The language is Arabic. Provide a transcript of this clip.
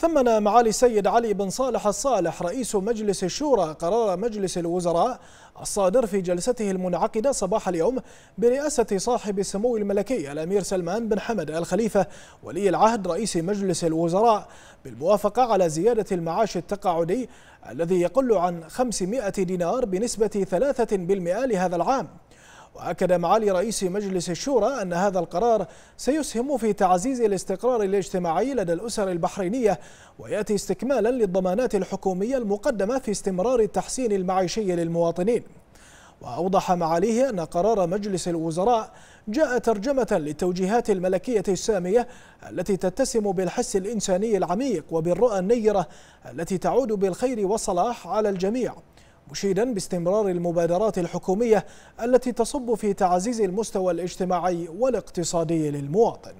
ثمن معالي السيد علي بن صالح الصالح رئيس مجلس الشورى قرار مجلس الوزراء الصادر في جلسته المنعقدة صباح اليوم برئاسة صاحب السمو الملكي الأمير سلمان بن حمد الخليفة ولي العهد رئيس مجلس الوزراء بالموافقة على زيادة المعاش التقاعدي الذي يقل عن 500 دينار بنسبة 3% لهذا العام وأكد معالي رئيس مجلس الشورى أن هذا القرار سيسهم في تعزيز الاستقرار الاجتماعي لدى الأسر البحرينية ويأتي استكمالا للضمانات الحكومية المقدمة في استمرار التحسين المعيشي للمواطنين وأوضح معاليه أن قرار مجلس الوزراء جاء ترجمة للتوجيهات الملكية السامية التي تتسم بالحس الإنساني العميق وبالرؤى النيرة التي تعود بالخير والصلاح على الجميع مشيدا باستمرار المبادرات الحكومية التي تصب في تعزيز المستوى الاجتماعي والاقتصادي للمواطن